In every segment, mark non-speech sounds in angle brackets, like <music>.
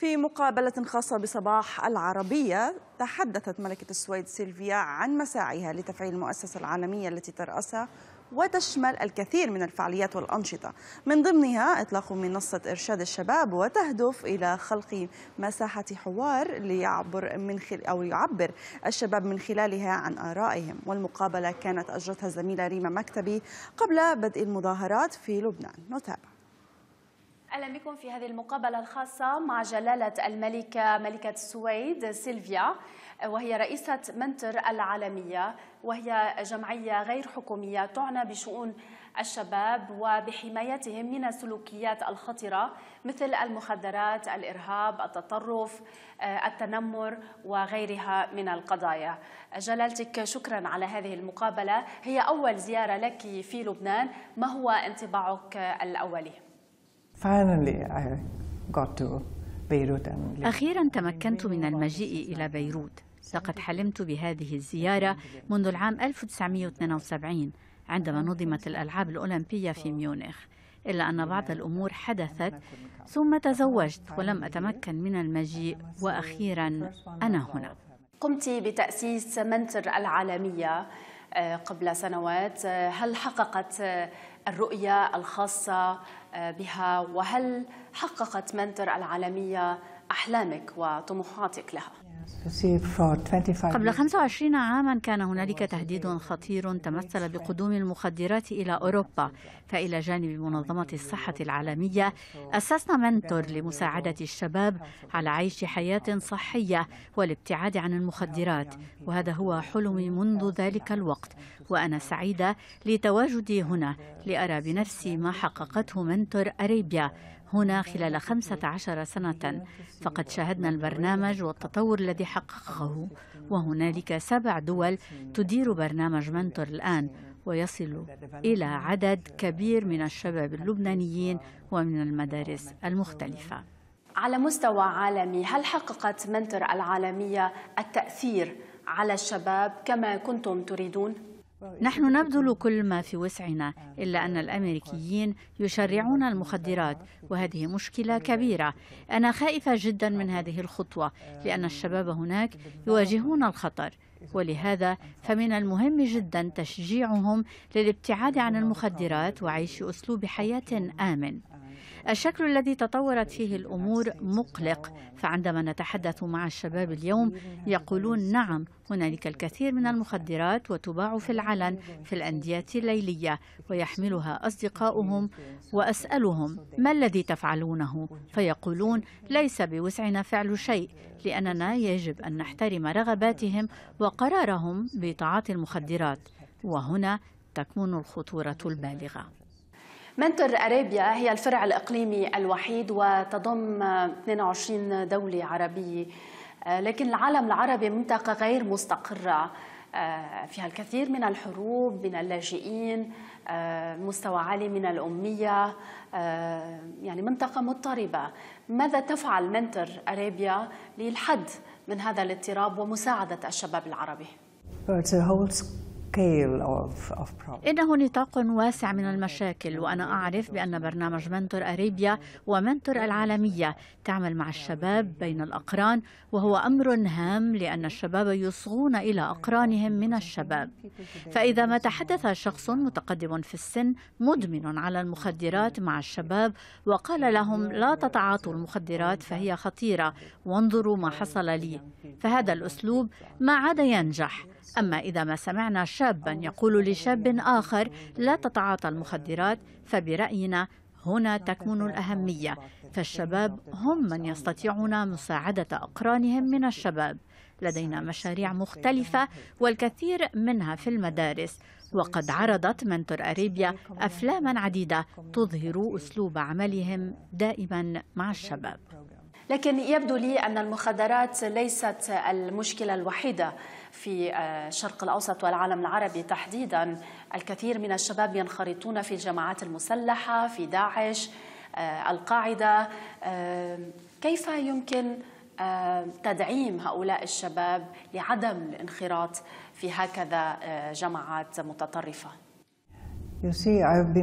في مقابلة خاصة بصباح العربية تحدثت ملكة السويد سيلفيا عن مساعيها لتفعيل المؤسسة العالمية التي ترأسها وتشمل الكثير من الفعاليات والأنشطة من ضمنها إطلاق منصة إرشاد الشباب وتهدف إلى خلق مساحة حوار ليعبر من خل... أو يعبر الشباب من خلالها عن آرائهم والمقابلة كانت أجرتها الزميلة ريما مكتبي قبل بدء المظاهرات في لبنان نتابع اهلا بكم في هذه المقابله الخاصه مع جلاله الملكه ملكه السويد سيلفيا وهي رئيسه منتر العالميه وهي جمعيه غير حكوميه تعنى بشؤون الشباب وبحمايتهم من السلوكيات الخطره مثل المخدرات، الارهاب، التطرف، التنمر وغيرها من القضايا. جلالتك شكرا على هذه المقابله، هي اول زياره لك في لبنان، ما هو انطباعك الاولي؟ أخيرا تمكنت من المجيء إلى بيروت لقد حلمت بهذه الزيارة منذ العام 1972 عندما نظمت الألعاب الأولمبية في ميونخ إلا أن بعض الأمور حدثت ثم تزوجت ولم أتمكن من المجيء وأخيرا أنا هنا قمت بتأسيس منتر العالمية آه، قبل سنوات آه، هل حققت آه، الرؤية الخاصة بها وهل حققت منتر العالمية أحلامك وطموحاتك لها؟ قبل 25 عاما كان هنالك تهديد خطير تمثل بقدوم المخدرات إلى أوروبا فإلى جانب منظمة الصحة العالمية أسسنا منتور لمساعدة الشباب على عيش حياة صحية والابتعاد عن المخدرات وهذا هو حلمي منذ ذلك الوقت وأنا سعيدة لتواجدي هنا لأرى بنفسي ما حققته منتور أريبيا هنا خلال 15 سنة فقد شاهدنا البرنامج والتطور الذي حققه وهنالك سبع دول تدير برنامج منتور الآن ويصل إلى عدد كبير من الشباب اللبنانيين ومن المدارس المختلفة على مستوى عالمي هل حققت منتور العالمية التأثير على الشباب كما كنتم تريدون؟ نحن نبذل كل ما في وسعنا إلا أن الأمريكيين يشرعون المخدرات وهذه مشكلة كبيرة أنا خائفة جدا من هذه الخطوة لأن الشباب هناك يواجهون الخطر ولهذا فمن المهم جدا تشجيعهم للابتعاد عن المخدرات وعيش أسلوب حياة آمن الشكل الذي تطورت فيه الأمور مقلق فعندما نتحدث مع الشباب اليوم يقولون نعم هنالك الكثير من المخدرات وتباع في العلن في الأندية الليلية ويحملها أصدقاؤهم وأسألهم ما الذي تفعلونه فيقولون ليس بوسعنا فعل شيء لأننا يجب أن نحترم رغباتهم وقرارهم بتعاطي المخدرات وهنا تكمن الخطورة البالغة منتر أرابيا هي الفرع الإقليمي الوحيد وتضم 22 دولة عربية آه، لكن العالم العربي منطقة غير مستقرة آه، فيها الكثير من الحروب من اللاجئين آه، مستوى عالي من الأمية يعني منطقة مضطربة ماذا تفعل منتر أرابيا للحد من هذا الاضطراب ومساعدة الشباب العربي؟ إنه نطاق واسع من المشاكل وأنا أعرف بأن برنامج منتور أريبيا ومنتور العالمية تعمل مع الشباب بين الأقران وهو أمر هام لأن الشباب يصغون إلى أقرانهم من الشباب فإذا ما تحدث شخص متقدم في السن مدمن على المخدرات مع الشباب وقال لهم لا تتعاطوا المخدرات فهي خطيرة وانظروا ما حصل لي فهذا الأسلوب ما عاد ينجح أما إذا ما سمعنا شابا يقول لشاب آخر لا تتعاطى المخدرات فبرأينا هنا تكمن الأهمية فالشباب هم من يستطيعون مساعدة أقرانهم من الشباب لدينا مشاريع مختلفة والكثير منها في المدارس وقد عرضت منتور أريبيا أفلاما عديدة تظهر أسلوب عملهم دائما مع الشباب لكن يبدو لي أن المخدرات ليست المشكلة الوحيدة في الشرق آه، الأوسط والعالم العربي تحديدا الكثير من الشباب ينخرطون في الجماعات المسلحة في داعش آه، القاعدة آه، كيف يمكن تدعيم هؤلاء الشباب لعدم الانخراط في هكذا جماعات متطرفه Uh, uh,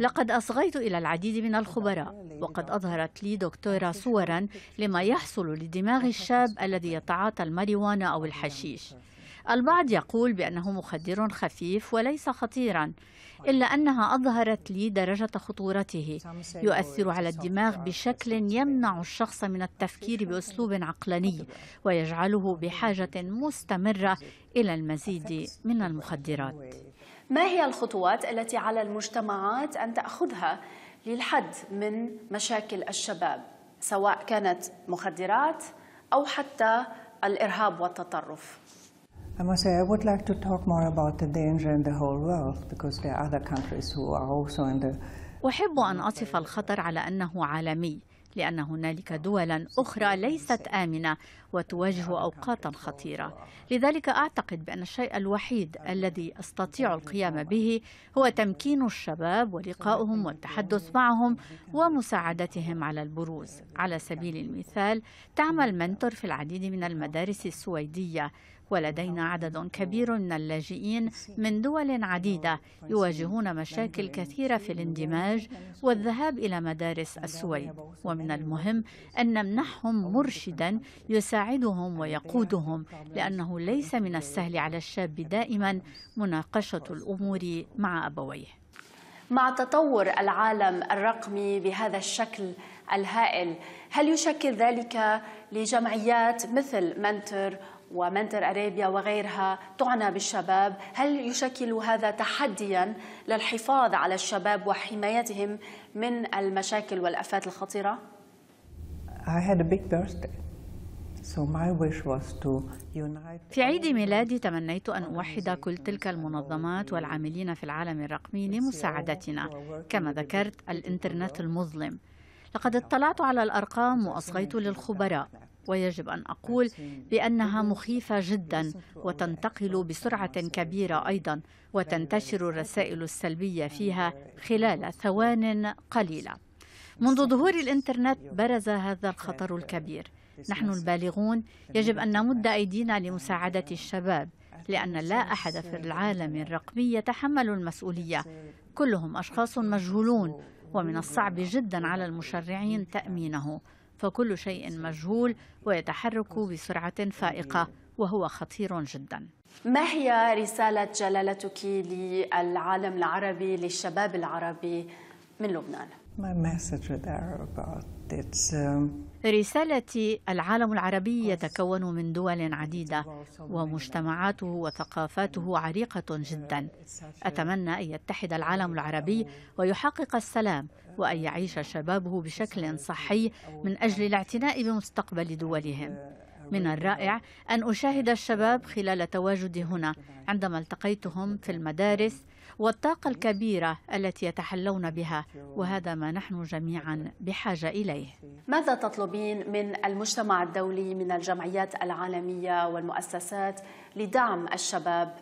لقد أصغيت إلى العديد من الخبراء وقد أظهرت لي دكتورة صورا لما يحصل لدماغ الشاب الذي يتعاطى الماريوانا أو الحشيش البعض يقول بأنه مخدر خفيف وليس خطيرا إلا أنها أظهرت لي درجة خطورته يؤثر على الدماغ بشكل يمنع الشخص من التفكير بأسلوب عقلاني ويجعله بحاجة مستمرة إلى المزيد من المخدرات ما هي الخطوات التي على المجتمعات أن تأخذها للحد من مشاكل الشباب سواء كانت مخدرات أو حتى الإرهاب والتطرف I must say, I would like to talk more about the danger in the whole world because there are other countries who are also in the أحب أن أصف الخطر على أنه عالمي لأن هنالك دولا أخرى ليست آمنة وتواجه أوقاتا خطيرة لذلك أعتقد بأن الشيء الوحيد الذي أستطيع القيام به هو تمكين الشباب ولقائهم والتحدث معهم ومساعدتهم على البروز على سبيل المثال تعمل منتور في العديد من المدارس السويدية ولدينا عدد كبير من اللاجئين من دول عديدة يواجهون مشاكل كثيرة في الاندماج والذهاب إلى مدارس السويد ومن المهم أن نمنحهم مرشدا يساعدهم ويقودهم لأنه ليس من السهل على الشاب دائما مناقشة الأمور مع أبويه مع تطور العالم الرقمي بهذا الشكل الهائل هل يشكل ذلك لجمعيات مثل منتر ومنتر أرابيا وغيرها تعنى بالشباب هل يشكل هذا تحديا للحفاظ على الشباب وحمايتهم من المشاكل والأفات الخطيرة؟ في عيد ميلادي تمنيت أن أوحد كل تلك المنظمات والعاملين في العالم الرقمي لمساعدتنا كما ذكرت الإنترنت المظلم لقد اطلعت على الأرقام وأصغيت للخبراء ويجب أن أقول بأنها مخيفة جدا وتنتقل بسرعة كبيرة أيضا وتنتشر الرسائل السلبية فيها خلال ثوان قليلة منذ ظهور الإنترنت برز هذا الخطر الكبير نحن البالغون يجب أن نمد أيدينا لمساعدة الشباب لأن لا أحد في العالم الرقمي يتحمل المسؤولية كلهم أشخاص مجهولون ومن الصعب جدا على المشرعين تأمينه فكل شيء مجهول ويتحرك بسرعة فائقة وهو خطير جدا ما هي رسالة جلالتك للعالم العربي للشباب العربي من لبنان؟ My message with Arab about it's um... رسالتي العالم العربي يتكون من دول عديدة ومجتمعاته وثقافاته عريقة جدا أتمنى أن يتحد العالم العربي ويحقق السلام وأن يعيش شبابه بشكل صحي من أجل الاعتناء بمستقبل دولهم من الرائع أن أشاهد الشباب خلال تواجدي هنا عندما التقيتهم في المدارس والطاقة الكبيرة التي يتحلون بها وهذا ما نحن جميعا بحاجة إليه ماذا تطلبين من المجتمع الدولي من الجمعيات العالمية والمؤسسات لدعم الشباب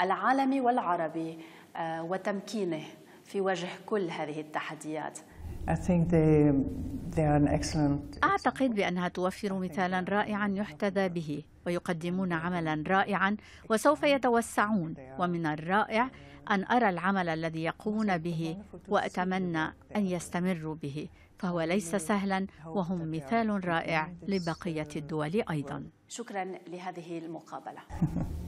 العالمي والعربي آه، وتمكينه في وجه كل هذه التحديات أعتقد بأنها توفر مثالا رائعا يحتذى به ويقدمون عملا رائعا وسوف يتوسعون ومن الرائع أن أرى العمل الذي يقومون به وأتمنى أن يستمروا به فهو ليس سهلا وهم مثال رائع لبقية الدول أيضا شكرا لهذه المقابلة <laughs>